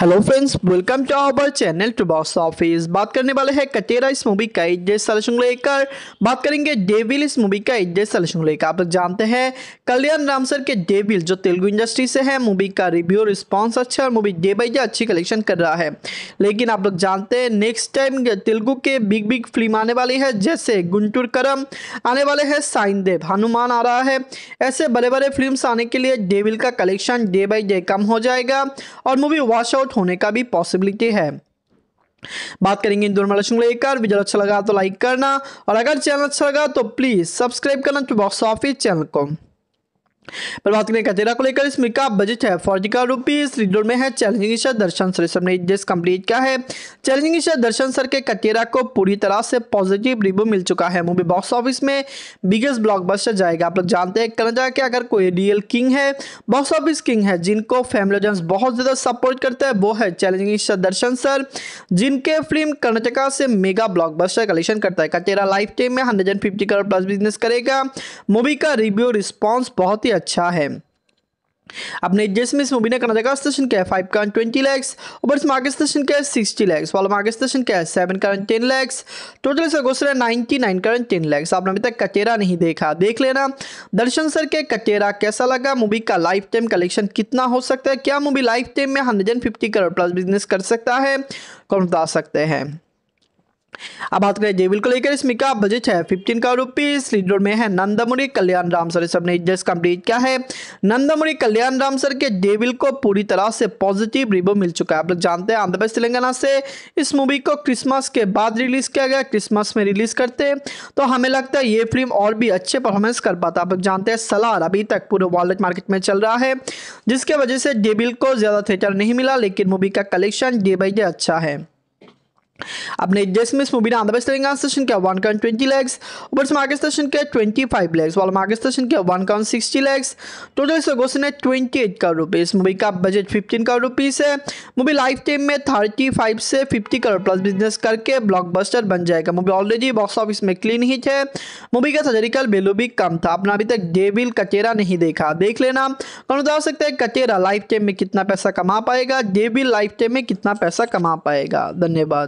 hello friends welcome to our channel to box office बात करने वाले हैं कटेरा इस मूवी का इज्जत सलेक्शन लेकर बात करेंगे डेविल इस मूवी का इज्जत सलेक्शन लेकर आप लोग जानते हैं कल्याण राम सर के डेविल जो तेलुगु इंडस्ट्री से अच्छा है मूवी का रिव्यू रिस्पांस अच्छा और मूवी डे बाई डे अच्छी कलेक्शन कर रहा है लेकिन आप लोग जानते हैं नेक्स्ट टाइम तेलुगु के बिग बिग फिल्म आने वाली है जैसे गुंटूर करम आने वाले हैं साइन देव हनुमान आ रहा है ऐसे बड़े बड़े फिल्म आने के लिए डेविल का कलेक्शन डे बाई डे कम हो जाएगा और मूवी वॉश आउट होने का भी पॉसिबिलिटी है बात करेंगे इन दोनों मैचों को लेकर वीडियो अच्छा लगा तो लाइक करना और अगर चैनल अच्छा लगा तो प्लीज़ सब्सक्राइब करना तो बॉक्स ऑफिस चैनल को पर बात करें कचरा को लेकर इसमें का बजट है फौजी का रूपी इस रिडोर में है चैलेंजिंग ईशा दर्शन सर ने जिस कंप्लीट किया है चैलेंजिंग ईशा दर्शन सर के कचेरा को पूरी तरह से पॉजिटिव रिव्यू मिल चुका है मूवी बॉक्स ऑफिस में बिगेस्ट ब्लॉकबस्टर जाएगा आप लोग जानते हैं कनाडा कि अगर कोई रियल किंग है बॉक्स ऑफिस किंग है जिनको फैमिलोजेंस बहुत ज़्यादा सपोर्ट करते हैं वो है चैलेंजिंग ईशा दर्शन सर जिनके फिल्म कर्नाटका से मेगा ब्लॉक कलेक्शन करता है कचेरा लाइफ टाइम में हंड्रेड करोड़ प्लस बिजनेस करेगा मूवी का रिव्यू रिस्पॉन्स बहुत ही अच्छा है अपने जिसमें इस मूवी ने कर्नाटका स्टेशन क्या है फाइव का ट्वेंटी लैक्स ऊपर इस मार्केट स्टेशन क्या है सिक्सटी लैक्स वाल मार्केट स्टेशन क्या है सेवन का टेन लैक्स टोटल इसका घोषण है नाइनटी नाइन का टेन लैक्स आपने अभी तक कचेरा नहीं देखा देख लेना दर्शन सर के कचेरा कैसा लगा मूवी का लाइफ टाइम कलेक्शन कितना हो सकता है क्या मूवी लाइफ टाइम में hundred and fifty crore plus business कर सकता है कौन बता सकते हैं अब बात करें जेबिल को लेकर इसमें क्या बजट है फिफ्टीन का रुपीज लीडर में है नंदमुरी कल्याण राम सर ने जस्ट कंप्लीट किया है नंदमुरी कल्याण राम सर के जेबिल को पूरी तरह से पॉजिटिव रिव्यू मिल चुका है आप लोग जानते हैं आंध्र प्रदेश तेलंगाना से इस मूवी को क्रिसमस के बाद रिलीज किया गया क्रिसमस में रिलीज करते तो हमें लगता है ये फिल्म और भी अच्छे परफॉर्मेंस कर पाता आप लोग जानते हैं सलार अभी तक पूरे वॉलेट मार्केट में चल रहा है जिसके वजह से जेबिल को ज़्यादा थिएटर नहीं मिला लेकिन मूवी का कलेक्शन डे बाई डे अच्छा है अपने जैसमिस मूवी ने आंध्र प्रदेश तेलंगाना सेशन किया वन काउंट ट्वेंटी लैक्स ऊपर से मार्केट सेशन किया ट्वेंटी फाइव लैक्स वाला मार्केट सेशन किया one count sixty lakhs total इसका क्वेश्चन है twenty eight crore rupees movie का बजट फिफ्टीन करोड़ रुपीज़ है मूवी लाइफ टाइम में थर्टी फाइव से फिफ्टी करोड़ प्लस बिजनेस करके ब्लॉक बस्टर बन जाएगा मूवी ऑलरेडी बॉक्स ऑफिस में क्लीन हिट है मूवी का सर्जरिकल वैल्यू भी कम था आपने अभी तक डेविल कचेरा नहीं देखा देख लेना कौन बता सकते हैं कचेरा लाइफ टाइम में कितना पैसा कमा पाएगा डेविल लाइफ टाइम में कितना पैसा कमा पाएगा धन्यवाद